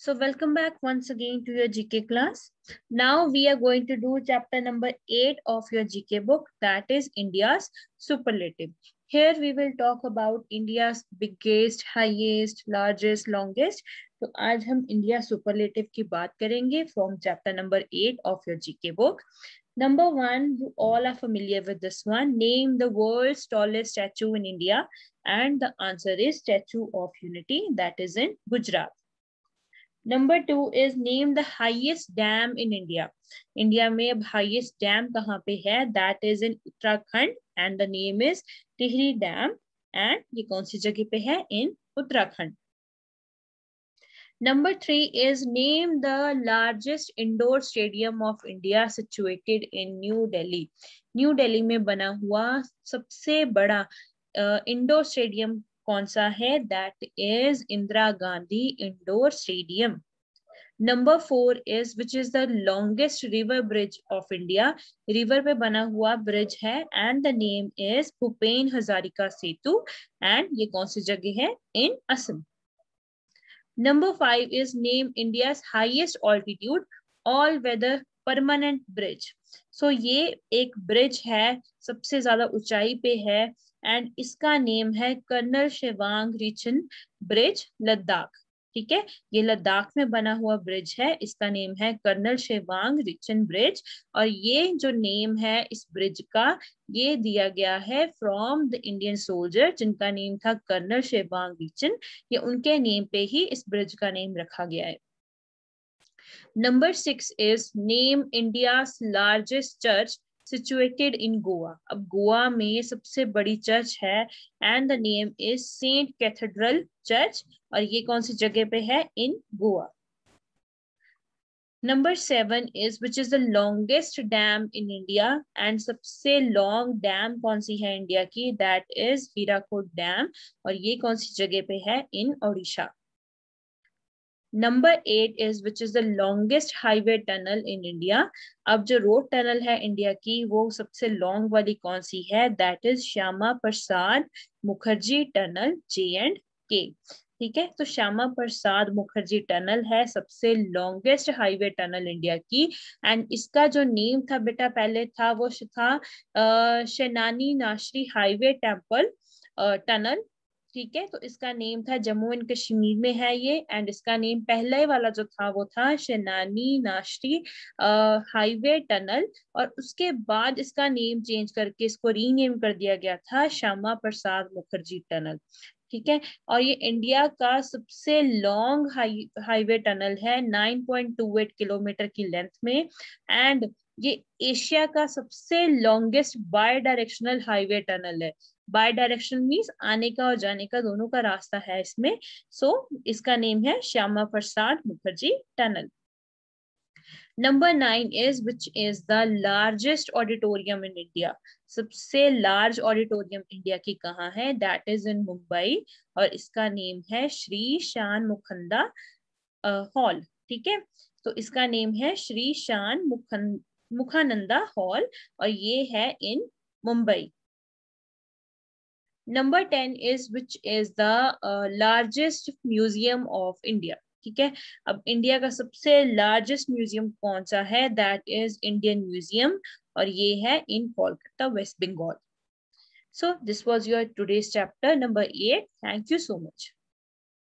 So welcome back once again to your GK class. Now we are going to do chapter number 8 of your GK book that is India's superlative. Here we will talk about India's biggest, highest, largest, longest. So आज हम India superlative की बात करेंगे From chapter number eight of your GK book. Number one, you all are familiar with this one. Name the world's tallest statue in India. And the answer is Statue of Unity that is in Gujarat. Number two is name the highest dam in India India में अब highest dam कहाँ पे है that is in Uttarakhand and the name is Tehri dam and ये कौन सी जगह पे है in Uttarakhand number three is name the largest indoor stadium of India situated in New Delhi New Delhi में बना हुआ सबसे बड़ा इंडोर uh, स्टेडियम कौन सा है that is Indira Gandhi indoor stadium number four is which is the longest river bridge of India river पे बना हुआ ब्रिज है and the name is Bhupen Hazarika Setu and ये कौन सी जगह है in Assam number five is name India highest altitude all weather permanent bridge so so, ये एक ब्रिज है सबसे ज्यादा ऊंचाई पे है एंड इसका नेम है कर्नल शेवांग रिचन ब्रिज लद्दाख ठीक है ये लद्दाख में बना हुआ ब्रिज है इसका नेम है कर्नल शेवांग रिचन ब्रिज और ये जो नेम है इस ब्रिज का ये दिया गया है फ्रॉम द इंडियन सोल्जर जिनका नेम था कर्नल शेवांग रिचन ये उनके नेम पे ही इस ब्रिज का नेम रखा गया है number six is name India largest church situated in Goa अब गोवा में सबसे बड़ी चर्च है and the name is saint cathedral church और ये कौन सी जगह पे है in Goa number seven is which is the longest dam in India and सबसे लॉन्ग डैम कौन सी है इंडिया की दैट इज हीराकोट डैम और ये कौन सी जगह पे है in Odisha number eight is which is the longest highway tunnel in India अब जो रोड टनल है इंडिया की वो सबसे लॉन्ग वाली कौन सी है that is Shyama Prasad Mukherjee tunnel J and K ठीक है तो श्यामा प्रसाद मुखर्जी टनल है सबसे लॉन्गेस्ट हाईवे टनल इंडिया की एंड इसका जो नेम था बेटा पहले था वो था अः Chenani Nashri highway temple tunnel ठीक है तो इसका नेम था जम्मू एंड कश्मीर में है ये एंड इसका नेम पहले वाला जो था वो था शनानी नाश्री हाईवे टनल और उसके बाद इसका नेम चेंज करके इसको रीनेम कर दिया गया था श्यामा प्रसाद मुखर्जी टनल ठीक है और ये इंडिया का सबसे लॉन्ग हाई हाईवे टनल है 9.28 किलोमीटर की लेंथ में एंड ये एशिया का सबसे longest bidirectional highway tunnel है बाय डायरेक्शन मीन्स आने का और जाने का दोनों का रास्ता है इसमें सो so, इसका नेम है Shyama Prasad Mukherjee tunnel number nine is which is the largest auditorium in India सबसे लार्ज ऑडिटोरियम इंडिया की कहाँ है दैट इज इन मुंबई और इसका नेम है श्री शान मुखंदा हॉल ठीक है तो इसका नेम है श्री शान मुखन मुखानंदा हॉल और ये है in Mumbai number ten is which is the largest museum of India ठीक है अब इंडिया का सबसे लार्जेस्ट म्यूजियम कौन सा है दैट इज इंडियन म्यूजियम और ये है in Kolkata West Bengal so this was your today's chapter number eight thank you so much